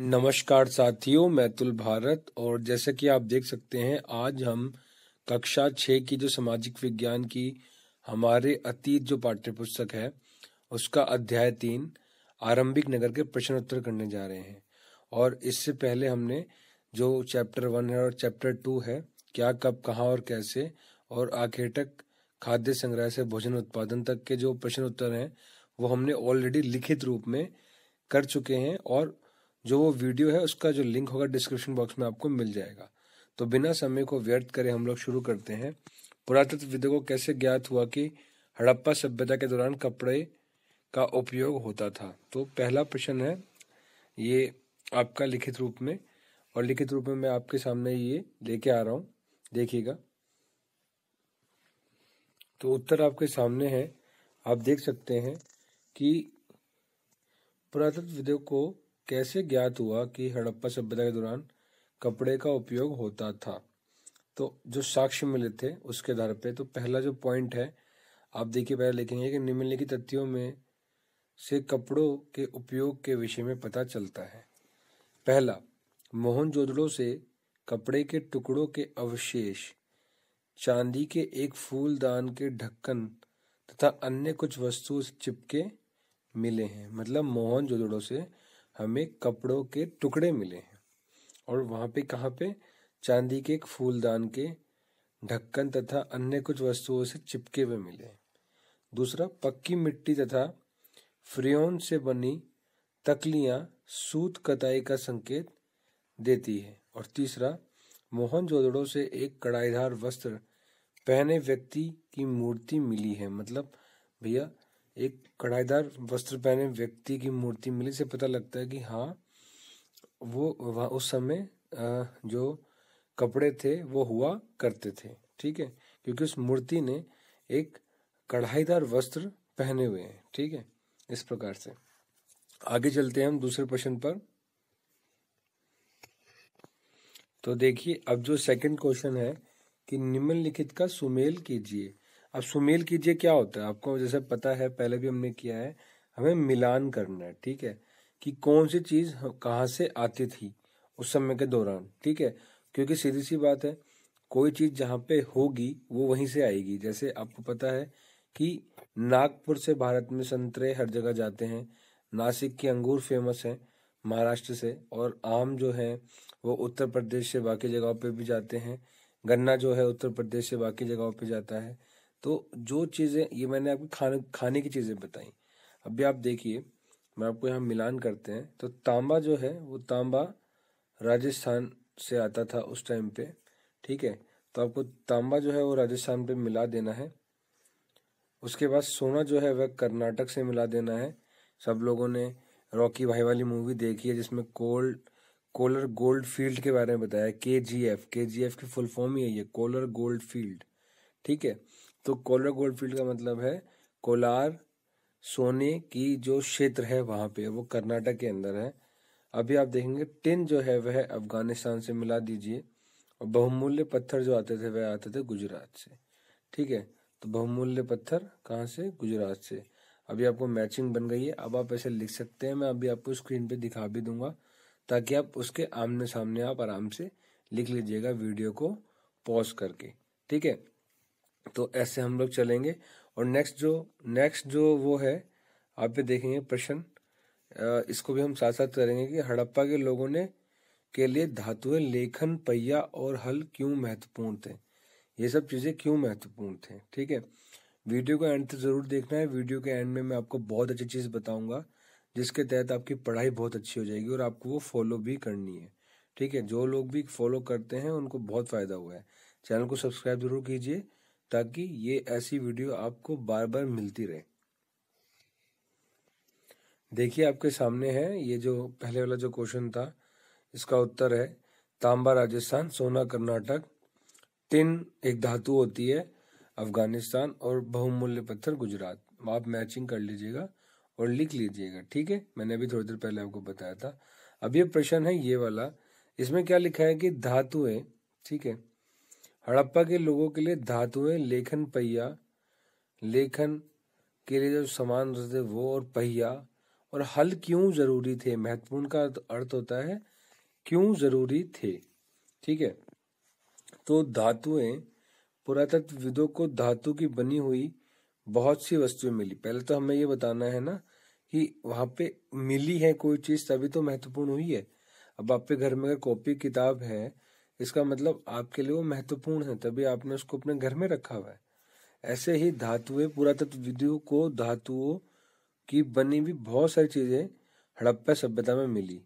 नमस्कार साथियों मैं तुल भारत और जैसा कि आप देख सकते हैं आज हम कक्षा छः की जो सामाजिक विज्ञान की हमारे अतीत जो पाठ्य पुस्तक है उसका अध्याय तीन आरंभिक नगर के प्रश्न उत्तर करने जा रहे हैं और इससे पहले हमने जो चैप्टर वन है और चैप्टर टू है क्या कब कहाँ और कैसे और आखिर तक खाद्य संग्रह से भोजन उत्पादन तक के जो प्रश्न उत्तर हैं वो हमने ऑलरेडी लिखित रूप में कर चुके हैं और जो वो वीडियो है उसका जो लिंक होगा डिस्क्रिप्शन बॉक्स में आपको मिल जाएगा तो बिना समय को व्यर्थ करें हम लोग शुरू करते हैं पुरातत्वविदों को कैसे ज्ञात हुआ कि हड़प्पा सभ्यता के दौरान कपड़े का उपयोग होता था तो पहला प्रश्न है ये आपका लिखित रूप में और लिखित रूप में मैं आपके सामने ये लेके आ रहा हूँ देखिएगा तो उत्तर आपके सामने है आप देख सकते हैं कि पुरातत्वविदों को कैसे ज्ञात हुआ कि हड़प्पा सभ्यता के दौरान कपड़े का उपयोग होता था तो जो साक्ष्य मिले थे उसके आधार पे तो पहला जो पॉइंट है आप देखिए पहले लिखेंगे कि निम्नलिखित तथ्यों में से कपड़ों के उपयोग के विषय में पता चलता है पहला मोहन से कपड़े के टुकड़ों के अवशेष चांदी के एक फूलदान के ढक्कन तथा अन्य कुछ वस्तुओं से चिपके मिले हैं मतलब मोहन से हमें कपड़ों के टुकड़े मिले हैं और वहाँ पे कहाँ पे चांदी के एक फूलदान के ढक्कन तथा अन्य कुछ वस्तुओं से चिपके हुए मिले हैं दूसरा पक्की मिट्टी तथा फ्रियोन से बनी तकलियां सूत कताई का संकेत देती है और तीसरा मोहन से एक कड़ाईदार वस्त्र पहने व्यक्ति की मूर्ति मिली है मतलब भैया एक कढ़ाईदार वस्त्र पहने व्यक्ति की मूर्ति मिली से पता लगता है कि हाँ वो वहाँ उस समय जो कपड़े थे वो हुआ करते थे ठीक है क्योंकि उस मूर्ति ने एक कढ़ाईदार वस्त्र पहने हुए हैं ठीक है इस प्रकार से आगे चलते हैं हम दूसरे प्रश्न पर तो देखिए अब जो सेकंड क्वेश्चन है कि निम्नलिखित का सुमेल कीजिए अब सुमेल कीजिए क्या होता है आपको जैसे पता है पहले भी हमने किया है हमें मिलान करना है ठीक है कि कौन सी चीज़ कहाँ से आती थी उस समय के दौरान ठीक है क्योंकि सीधी सी बात है कोई चीज़ जहाँ पे होगी वो वहीं से आएगी जैसे आपको पता है कि नागपुर से भारत में संतरे हर जगह जाते हैं नासिक के अंगूर फेमस हैं महाराष्ट्र से और आम जो है वो उत्तर प्रदेश से बाकी जगहों पे भी जाते हैं गन्ना जो है उत्तर प्रदेश से बाकी जगहों पे जाता है तो जो चीज़ें ये मैंने आपको खाने खाने की चीज़ें बताई अभी आप देखिए मैं आपको यहाँ मिलान करते हैं तो तांबा जो है वो तांबा राजस्थान से आता था उस टाइम पे ठीक है तो आपको तांबा जो है वो राजस्थान पे मिला देना है उसके बाद सोना जो है वह कर्नाटक से मिला देना है सब लोगों ने रॉकी भाई वाली मूवी देखी है जिसमें कोल्ड कोलर गोल्ड फील्ड के बारे में बताया के G F K G F की फुल फॉर्म ही है ये कोलर गोल्ड फील्ड ठीक है तो कोलर गोल्ड फील्ड का मतलब है कोलार सोने की जो क्षेत्र है वहाँ पे वो कर्नाटक के अंदर है अभी आप देखेंगे टिन जो है वह अफगानिस्तान से मिला दीजिए और बहुमूल्य पत्थर जो आते थे वह आते थे गुजरात से ठीक है तो बहुमूल्य पत्थर कहाँ से गुजरात से अभी आपको मैचिंग बन गई है अब आप ऐसे लिख सकते हैं मैं अभी आपको स्क्रीन पे दिखा भी दूंगा ताकि आप उसके आमने सामने आप आराम से लिख लीजिएगा वीडियो को पॉज करके ठीक है तो ऐसे हम लोग चलेंगे और नेक्स्ट जो नेक्स्ट जो वो है आप भी देखेंगे प्रश्न इसको भी हम साथ साथ करेंगे कि हड़प्पा के लोगों ने के लिए धातुएं लेखन पहिया और हल क्यों महत्वपूर्ण थे ये सब चीज़ें क्यों महत्वपूर्ण थे ठीक है वीडियो का एंड तो ज़रूर देखना है वीडियो के एंड में मैं आपको बहुत अच्छी चीज़ बताऊंगा जिसके तहत आपकी पढ़ाई बहुत अच्छी हो जाएगी और आपको वो फॉलो भी करनी है ठीक है जो लोग भी फॉलो करते हैं उनको बहुत फ़ायदा हुआ है चैनल को सब्सक्राइब जरूर कीजिए ताकि ये ऐसी वीडियो आपको बार बार मिलती रहे देखिए आपके सामने है ये जो पहले वाला जो क्वेश्चन था इसका उत्तर है तांबा राजस्थान सोना कर्नाटक टिन एक धातु होती है अफगानिस्तान और बहुमूल्य पत्थर गुजरात आप मैचिंग कर लीजिएगा और लिख लीजिएगा ठीक है मैंने अभी थोड़ी देर पहले आपको बताया था अब ये प्रश्न है ये वाला इसमें क्या लिखा है कि धातुएं ठीक है हड़प्पा के लोगों के लिए धातुएं लेखन पहिया लेखन के लिए जो सामान रहते वो और पहिया और हल क्यों जरूरी थे महत्वपूर्ण का अर्थ होता है क्यों जरूरी थे ठीक है तो धातुएं पुरातत्वविदों को धातु की बनी हुई बहुत सी वस्तुएं मिली पहले तो हमें ये बताना है ना कि वहां पे मिली है कोई चीज तभी तो महत्वपूर्ण हुई है अब आपके घर में अगर कॉपी किताब है इसका मतलब आपके लिए वो महत्वपूर्ण है तभी आपने उसको अपने घर में रखा हुआ है ऐसे ही धातुएं विधियों को धातुओं की बनी हुई बहुत सारी चीजें हड़प्पा सभ्यता में मिली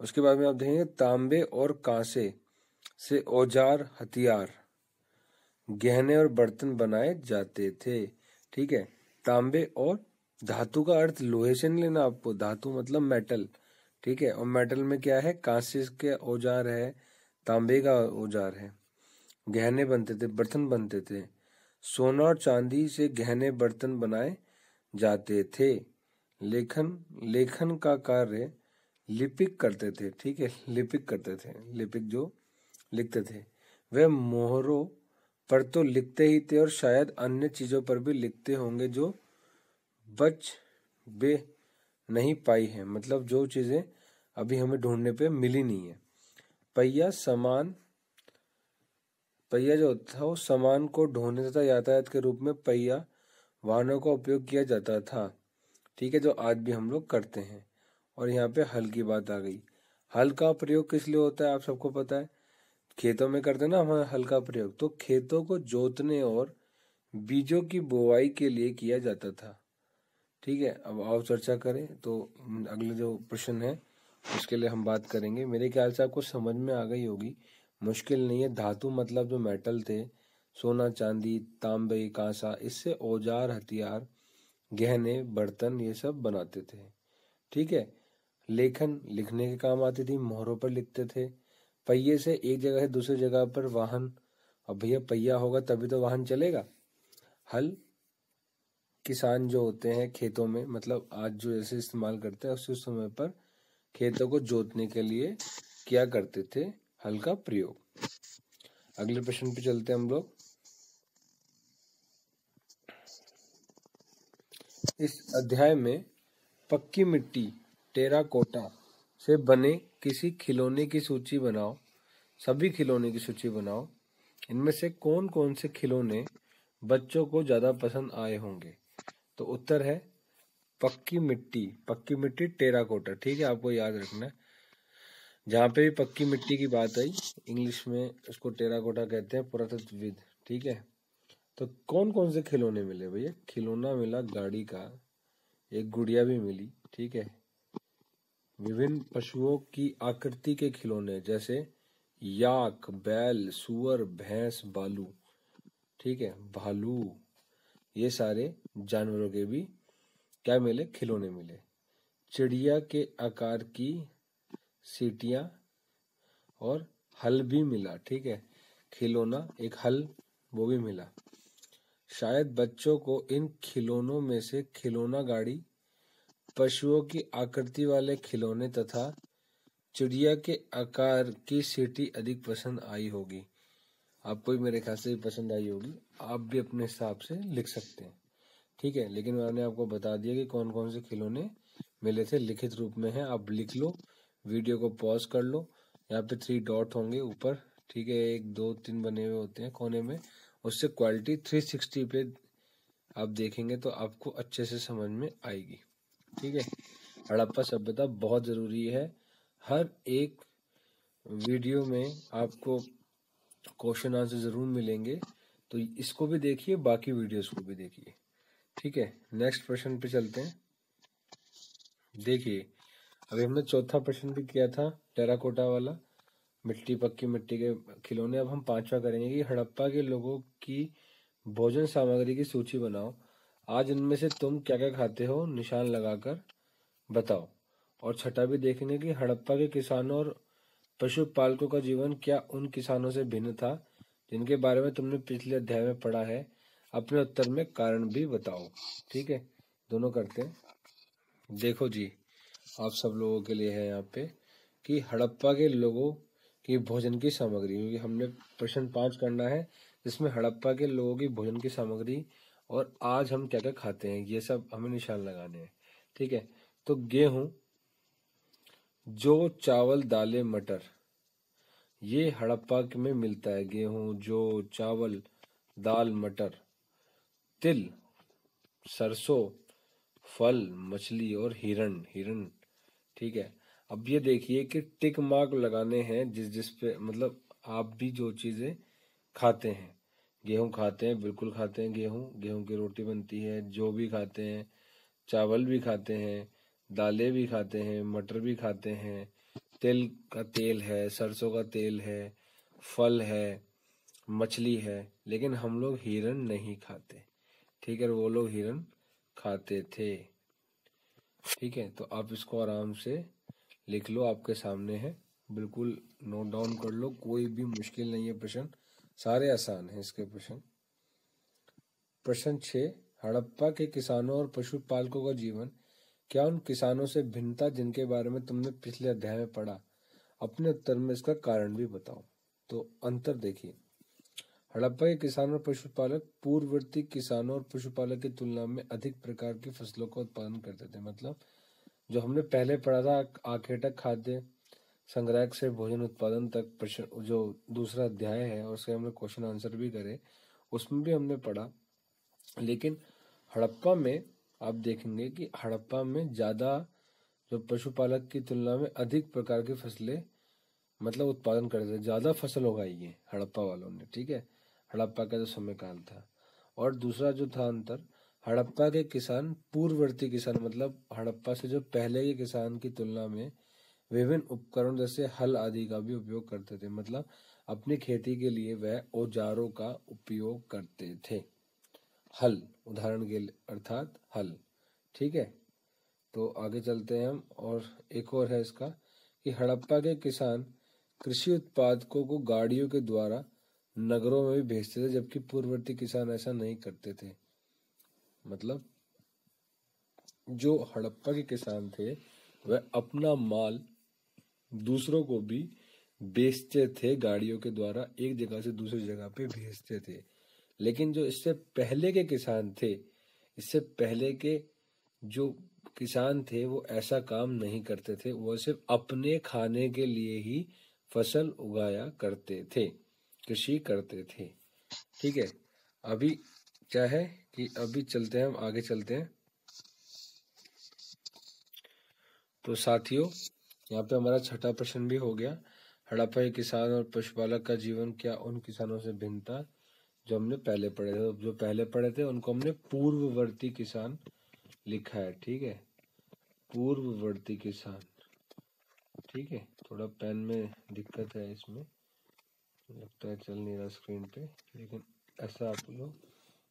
उसके बाद में आप देखेंगे तांबे और कांसे से औजार हथियार गहने और बर्तन बनाए जाते थे ठीक है तांबे और धातु का अर्थ लोहे से नहीं लेना आपको धातु मतलब मेटल ठीक है और मेटल में क्या है कांसे के औजार है तांबे का औजार है गहने बनते थे बर्तन बनते थे सोना और चांदी से गहने बर्तन बनाए जाते थे लेखन लेखन का कार्य लिपिक करते थे ठीक है लिपिक करते थे लिपिक जो लिखते थे वे मोहरों पर तो लिखते ही थे और शायद अन्य चीजों पर भी लिखते होंगे जो बच बे नहीं पाई है मतलब जो चीजें अभी हमें ढूंढने पे मिली नहीं है पहिया समान पहिया जो होता था वो सामान को ढोने तथा यातायात के रूप में पहिया वाहनों का उपयोग किया जाता था ठीक है जो आज भी हम लोग करते हैं और यहाँ पे हल की बात आ गई हल का प्रयोग किस लिए होता है आप सबको पता है खेतों में करते हैं ना हम हल का प्रयोग तो खेतों को जोतने और बीजों की बुआई के लिए किया जाता था ठीक है अब आओ चर्चा करें तो अगले जो प्रश्न है उसके लिए हम बात करेंगे मेरे ख्याल से आपको समझ में आ गई होगी मुश्किल नहीं है धातु मतलब जो मेटल थे सोना चांदी तांबे कांसा इससे औजार हथियार गहने बर्तन ये सब बनाते थे ठीक है लेखन लिखने के काम आती थी मोहरों पर लिखते थे पहिए से एक जगह से दूसरी जगह पर वाहन अब भैया पहिया होगा तभी तो वाहन चलेगा हल किसान जो होते हैं खेतों में मतलब आज जो ऐसे इस्तेमाल करते हैं उस समय पर खेतों को जोतने के लिए किया करते थे हल का प्रयोग अगले प्रश्न पे चलते हैं हम लोग इस अध्याय में पक्की मिट्टी टेराकोटा से बने किसी खिलौने की सूची बनाओ सभी खिलौने की सूची बनाओ इनमें से कौन कौन से खिलौने बच्चों को ज़्यादा पसंद आए होंगे तो उत्तर है पक्की मिट्टी पक्की मिट्टी टेराकोटा ठीक है आपको याद रखना है जहाँ पे भी पक्की मिट्टी की बात आई इंग्लिश में उसको टेराकोटा कहते हैं पुरातत्वविद ठीक है तो कौन कौन से खिलौने मिले भैया खिलौना मिला गाड़ी का एक गुड़िया भी मिली ठीक है विभिन्न पशुओं की आकृति के खिलौने जैसे याक बैल सुअर भैंस बालू ठीक है भालू ये सारे जानवरों के भी क्या मिले खिलौने मिले चिड़िया के आकार की सीटियां और हल भी मिला ठीक है खिलौना एक हल वो भी मिला शायद बच्चों को इन खिलौनों में से खिलौना गाड़ी पशुओं की आकृति वाले खिलौने तथा चिड़िया के आकार की सीटी अधिक पसंद आई होगी आपको भी मेरे ख्याल से पसंद आई होगी आप भी अपने हिसाब से लिख सकते हैं ठीक है लेकिन मैंने आपको बता दिया कि कौन कौन से खिलौने मिले थे लिखित रूप में है आप लिख लो वीडियो को पॉज कर लो यहाँ पे थ्री डॉट होंगे ऊपर ठीक है एक दो तीन बने हुए होते हैं कोने में उससे क्वालिटी थ्री सिक्सटी पे आप देखेंगे तो आपको अच्छे से समझ में आएगी ठीक है हड़प्पा सभ्यता बहुत ज़रूरी है हर एक वीडियो में आपको क्वेश्चन आंसर ज़रूर मिलेंगे तो इसको भी देखिए बाकी वीडियोस को भी देखिए ठीक है नेक्स्ट प्रश्न पे चलते हैं देखिए अभी हमने चौथा प्रश्न भी किया था टेराकोटा वाला मिट्टी पक्की मिट्टी के खिलौने अब हम पांचवा करेंगे कि हड़प्पा के लोगों की भोजन सामग्री की सूची बनाओ आज इनमें से तुम क्या क्या खाते हो निशान लगाकर बताओ और छठा भी देखेंगे कि हड़प्पा के किसानों और पशुपालकों का जीवन क्या उन किसानों से भिन्न था जिनके बारे में तुमने पिछले अध्याय में पढ़ा है अपने उत्तर में कारण भी बताओ ठीक है दोनों करते हैं देखो जी आप सब लोगों के लिए है यहाँ पे कि हड़प्पा के लोगों की भोजन की सामग्री क्योंकि हमने प्रश्न पांच करना है जिसमें हड़प्पा के लोगों की भोजन की सामग्री और आज हम क्या क्या खाते हैं ये सब हमें निशान लगाने हैं ठीक है तो गेहूं जो चावल दाले मटर ये हड़प्पा में मिलता है गेहूं जो चावल दाल मटर तिल सरसों फल मछली और हिरण हिरण ठीक है अब ये देखिए कि टिक मार्क लगाने हैं जिस जिस पे मतलब आप भी जो चीज़ें खाते हैं गेहूं खाते हैं बिल्कुल खाते हैं गेहूं गेहूं की रोटी बनती है जो भी खाते हैं चावल भी खाते हैं दालें भी खाते हैं मटर भी खाते हैं तिल का तेल है सरसों का तेल है फल है मछली है लेकिन हम लोग हिरण नहीं खाते ठीक है वो लोग हिरन खाते थे ठीक है तो आप इसको आराम से लिख लो आपके सामने है बिल्कुल नोट डाउन कर लो कोई भी मुश्किल नहीं है प्रश्न सारे आसान है इसके प्रश्न प्रश्न छ हड़प्पा के किसानों और पशुपालकों का जीवन क्या उन किसानों से भिन्नता जिनके बारे में तुमने पिछले अध्याय में पढ़ा अपने उत्तर में इसका कारण भी बताओ तो अंतर देखिए हड़प्पा के किसान और पशुपालक पूर्ववर्ती किसानों और पशुपालक की तुलना में अधिक प्रकार की फसलों का उत्पादन करते थे मतलब जो हमने पहले पढ़ा था आखेटक खाद्य संग्राहक से भोजन उत्पादन तक प्रश्न जो दूसरा अध्याय है और उसके हमने क्वेश्चन आंसर भी करे उसमें भी हमने पढ़ा लेकिन हड़प्पा में आप देखेंगे कि हड़प्पा में ज्यादा जो पशुपालक की तुलना में अधिक प्रकार की फसलें मतलब उत्पादन करते थे ज्यादा फसल उगाई है हड़प्पा वालों ने ठीक है हड़प्पा का जो समय काल था और दूसरा जो था अंतर हड़प्पा के किसान पूर्ववर्ती किसान मतलब हड़प्पा से जो पहले के किसान की तुलना में विभिन्न उपकरण जैसे हल आदि का भी उपयोग करते थे मतलब अपनी खेती के लिए वह औजारों का उपयोग करते थे हल उदाहरण के अर्थात हल ठीक है तो आगे चलते हैं हम और एक और है इसका कि हड़प्पा के किसान कृषि उत्पादकों को गाड़ियों के द्वारा नगरों में भी भेजते थे जबकि पूर्ववर्ती किसान ऐसा नहीं करते थे मतलब जो हड़प्पा के किसान थे वह अपना माल दूसरों को भी बेचते थे गाड़ियों के द्वारा एक जगह से दूसरी जगह पे भेजते थे लेकिन जो इससे पहले के किसान थे इससे पहले के जो किसान थे वो ऐसा काम नहीं करते थे वह सिर्फ अपने खाने के लिए ही फसल उगाया करते थे कृषि करते थे ठीक है अभी क्या है कि अभी चलते हैं हम आगे चलते हैं तो साथियों यहाँ पे हमारा छठा प्रश्न भी हो गया हड़प्पा किसान और पशुपालक का जीवन क्या उन किसानों से भिन्न था जो हमने पहले पढ़े थे जो पहले पढ़े थे उनको हमने पूर्ववर्ती किसान लिखा है ठीक है पूर्ववर्ती किसान ठीक है थोड़ा पेन में दिक्कत है इसमें लगता है चल नहीं रहा स्क्रीन पे लेकिन ऐसा आप लोग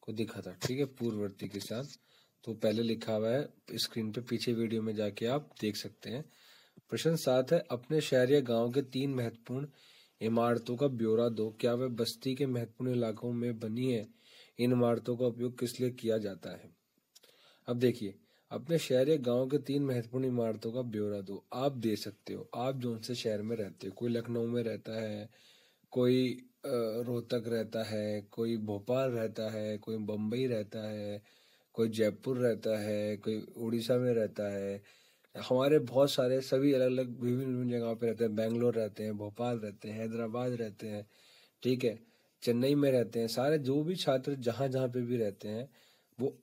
को दिखा था ठीक है पूर्ववर्ती के साथ तो पहले लिखा हुआ है स्क्रीन पे पीछे वीडियो में जाके आप देख सकते हैं प्रश्न सात है अपने शहर या गांव के तीन महत्वपूर्ण इमारतों का ब्यौरा दो क्या वे बस्ती के महत्वपूर्ण इलाकों में बनी है इन इमारतों का उपयोग किस लिए किया जाता है अब देखिए अपने शहर या गांव के तीन महत्वपूर्ण इमारतों का ब्यौरा दो आप दे सकते हो आप जो उनसे शहर में रहते हो कोई लखनऊ में रहता है कोई रोहतक रहता है कोई भोपाल रहता है कोई बम्बई रहता है कोई जयपुर रहता है कोई उड़ीसा में रहता है हमारे बहुत सारे सभी अलग अलग विभिन्न विभिन्न जगहों पर रहते हैं बेंगलोर रहते हैं भोपाल रहते हैं हैदराबाद रहते हैं ठीक है चेन्नई में रहते हैं सारे जो भी छात्र जहाँ जहाँ पे भी रहते हैं वो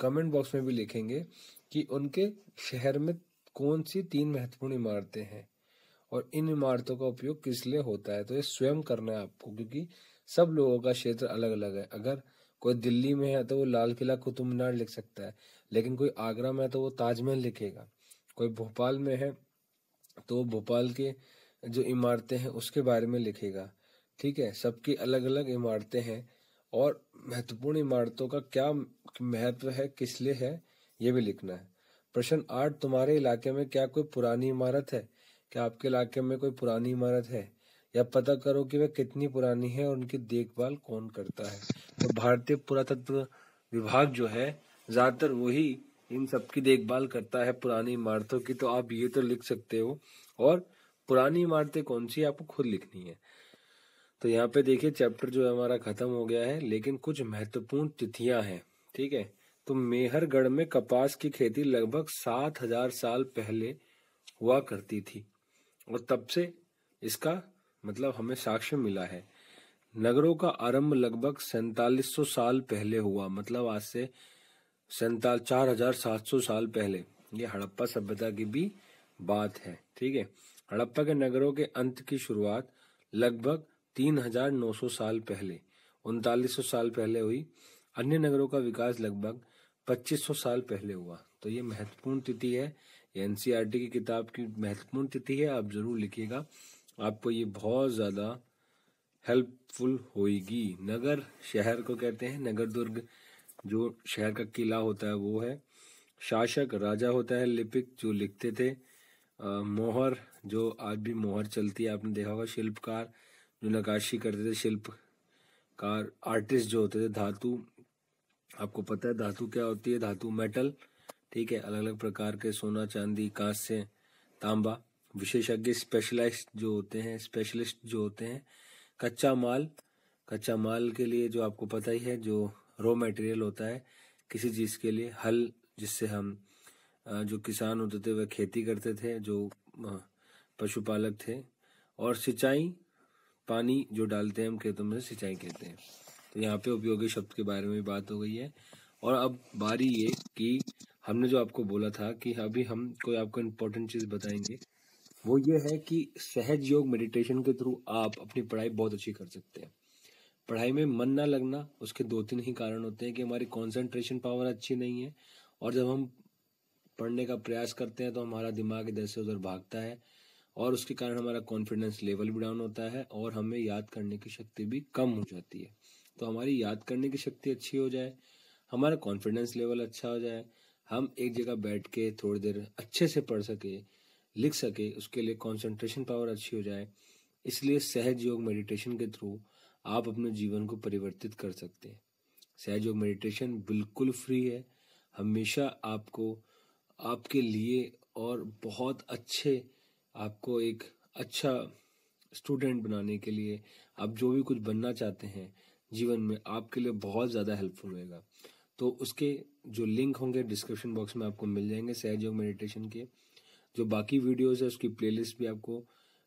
कमेंट बॉक्स में भी लिखेंगे कि उनके शहर में कौन सी तीन महत्वपूर्ण इमारतें हैं और इन इमारतों का उपयोग किस लिए होता है तो ये स्वयं करना है आपको क्योंकि सब लोगों का क्षेत्र अलग अलग है अगर कोई दिल्ली में है तो वो लाल किला कुतुब मीनार लिख सकता है लेकिन कोई आगरा में है तो वो ताजमहल लिखेगा कोई भोपाल में है तो वो भोपाल के जो इमारतें हैं उसके बारे में लिखेगा ठीक है सबकी अलग अलग इमारतें हैं और महत्वपूर्ण इमारतों का क्या महत्व है किस लिए है ये भी लिखना है प्रश्न आठ तुम्हारे इलाके में क्या कोई पुरानी इमारत है क्या आपके इलाके में कोई पुरानी इमारत है या पता करो कि वह कितनी पुरानी है और उनकी देखभाल कौन करता है तो भारतीय पुरातत्व विभाग जो है ज्यादातर वही इन सबकी देखभाल करता है पुरानी इमारतों की तो आप ये तो लिख सकते हो और पुरानी इमारतें कौन सी आपको खुद लिखनी है तो यहाँ पे देखिए चैप्टर जो है हमारा खत्म हो गया है लेकिन कुछ महत्वपूर्ण तिथियां हैं ठीक है तो मेहरगढ़ में कपास की खेती लगभग सात हजार साल पहले हुआ करती थी और तब से इसका मतलब हमें साक्ष्य मिला है नगरों का आरंभ लगभग सैतालीस साल पहले हुआ मतलब आज से सैताल चार हजार सात सौ साल पहले ये हड़प्पा सभ्यता की भी बात है ठीक है हड़प्पा के नगरों के अंत की शुरुआत लगभग तीन हजार नौ सौ साल पहले उनतालीस सौ साल पहले हुई अन्य नगरों का विकास लगभग पच्चीस सौ साल पहले हुआ तो ये महत्वपूर्ण तिथि है एनसीईआरटी की किताब की महत्वपूर्ण तिथि है आप जरूर लिखिएगा आपको ये बहुत ज्यादा हेल्पफुल होगी नगर शहर को कहते हैं नगर दुर्ग जो शहर का किला होता है वो है शासक राजा होता है लिपिक जो लिखते थे आ, मोहर जो आज भी मोहर चलती है आपने देखा होगा शिल्पकार जो नकाशी करते थे शिल्पकार आर्टिस्ट जो होते थे धातु आपको पता है धातु क्या होती है धातु मेटल ठीक है अलग अलग प्रकार के सोना चांदी कांस्य तांबा विशेषज्ञ स्पेशलाइज जो होते हैं स्पेशलिस्ट जो होते हैं कच्चा माल कच्चा माल के लिए जो आपको पता ही है जो रॉ मटेरियल होता है किसी चीज़ के लिए हल जिससे हम जो किसान होते थे वह खेती करते थे जो पशुपालक थे और सिंचाई पानी जो डालते हैं हम खेतों में सिंचाई कहते हैं तो यहाँ पे उपयोगी शब्द के बारे में बात हो गई है और अब बारी ये कि हमने जो आपको बोला था कि अभी हम कोई आपको इम्पोर्टेंट चीज़ बताएंगे वो ये है कि सहज योग मेडिटेशन के थ्रू आप अपनी पढ़ाई बहुत अच्छी कर सकते हैं पढ़ाई में मन ना लगना उसके दो तीन ही कारण होते हैं कि हमारी कॉन्सेंट्रेशन पावर अच्छी नहीं है और जब हम पढ़ने का प्रयास करते हैं तो हमारा दिमाग इधर से उधर भागता है और उसके कारण हमारा कॉन्फिडेंस लेवल भी डाउन होता है और हमें याद करने की शक्ति भी कम हो जाती है तो हमारी याद करने की शक्ति अच्छी हो जाए हमारा कॉन्फिडेंस लेवल अच्छा हो जाए हम एक जगह बैठ के थोड़ी देर अच्छे से पढ़ सके लिख सके उसके लिए कंसंट्रेशन पावर अच्छी हो जाए इसलिए सहज योग मेडिटेशन के थ्रू आप अपने जीवन को परिवर्तित कर सकते हैं सहज योग मेडिटेशन बिल्कुल फ्री है हमेशा आपको आपके लिए और बहुत अच्छे आपको एक अच्छा स्टूडेंट बनाने के लिए आप जो भी कुछ बनना चाहते हैं जीवन में आपके लिए बहुत ज़्यादा हेल्पफुल रहेगा तो उसके जो लिंक होंगे डिस्क्रिप्शन बॉक्स में आपको मिल जाएंगे सहज योग मेडिटेशन के जो बाकी वीडियोस है उसकी प्लेलिस्ट भी आपको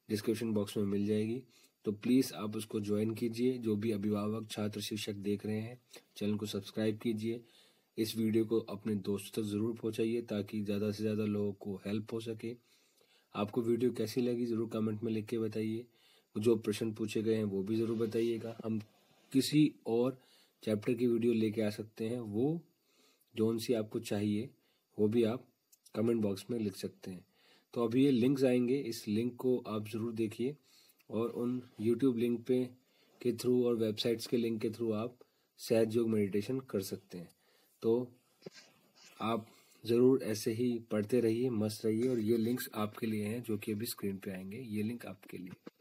डिस्क्रिप्शन बॉक्स में मिल जाएगी तो प्लीज़ आप उसको ज्वाइन कीजिए जो भी अभिभावक छात्र शिक्षक देख रहे हैं चैनल को सब्सक्राइब कीजिए इस वीडियो को अपने दोस्तों तक ज़रूर पहुँचाइए ताकि ज़्यादा से ज़्यादा लोगों को हेल्प हो सके आपको वीडियो कैसी लगी ज़रूर कमेंट में लिख के बताइए जो प्रश्न पूछे गए हैं वो भी ज़रूर बताइएगा हम किसी और चैप्टर की वीडियो लेके आ सकते हैं वो जौन सी आपको चाहिए वो भी आप कमेंट बॉक्स में लिख सकते हैं तो अभी ये लिंक्स आएंगे इस लिंक को आप ज़रूर देखिए और उन यूट्यूब लिंक पे के थ्रू और वेबसाइट्स के लिंक के थ्रू आप सहज योग मेडिटेशन कर सकते हैं तो आप ज़रूर ऐसे ही पढ़ते रहिए मस्त रहिए और ये लिंक्स आपके लिए हैं जो कि अभी स्क्रीन पे आएंगे ये लिंक आपके लिए